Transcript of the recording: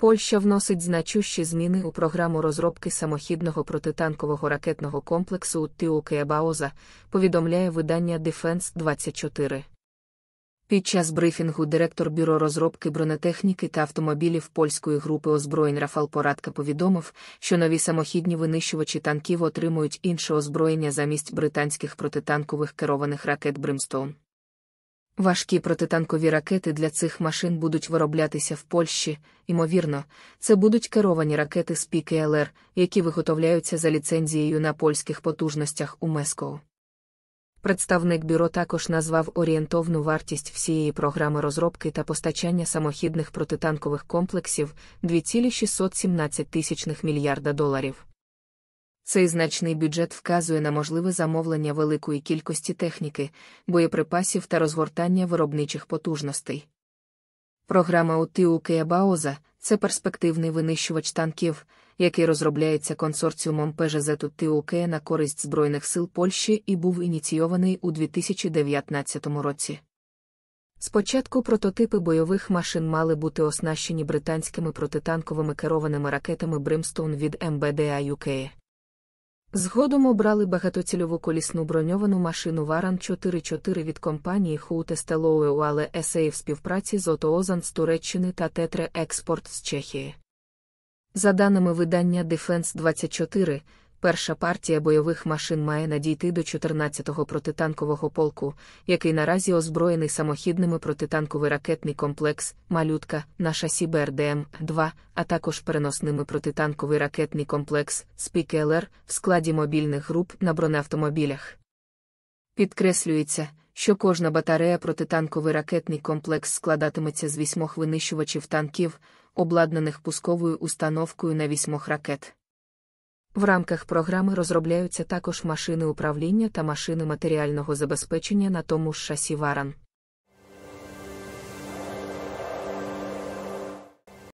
Польща вносить значущі зміни у програму розробки самохідного протитанкового ракетного комплексу Тіукеабаоза, повідомляє видання Defense 24. Під час брифінгу директор бюро розробки бронетехніки та автомобілів польської групи озброєнь Рафал Порадка повідомив, що нові самохідні винищувачі танків отримують інше озброєння замість британських протитанкових керованих ракет Бримстоун. Важкі протитанкові ракети для цих машин будуть вироблятися в Польщі, ймовірно, це будуть керовані ракети з піки ЛР, які виготовляються за ліцензією на польських потужностях у Мескоу. Представник бюро також назвав орієнтовну вартість всієї програми розробки та постачання самохідних протитанкових комплексів 2,617 мільярда доларів. Цей значний бюджет вказує на можливе замовлення великої кількості техніки, боєприпасів та розгортання виробничих потужностей. Програма УТІУ Кеабаоза це перспективний винищувач танків, який розробляється консорціумом ПЖЗ ТУК на користь Збройних сил Польщі і був ініційований у 2019 році. Спочатку прототипи бойових машин мали бути оснащені британськими протитанковими керованими ракетами Бримстоун від МБДА UK. Згодом обрали багатоцільову колісну броньовану машину Варан 44 від компанії Huutesteloe SA в співпраці з Отоозан з Туреччини та Тетре Експорт з Чехії. За даними видання Defense 24, перша партія бойових машин має надійти до 14-го протитанкового полку, який наразі озброєний самохідними протитанковий ракетний комплекс, малютка на шасі БРДМ-2, а також переносними протитанковий ракетний комплекс «Спікелер» в складі мобільних груп на бронеавтомобілях. Підкреслюється. Що кожна батарея протитанковий ракетний комплекс складатиметься з вісьмох винищувачів танків, обладнаних пусковою установкою на вісьмох ракет. В рамках програми розробляються також машини управління та машини матеріального забезпечення на тому ж шасі Варан.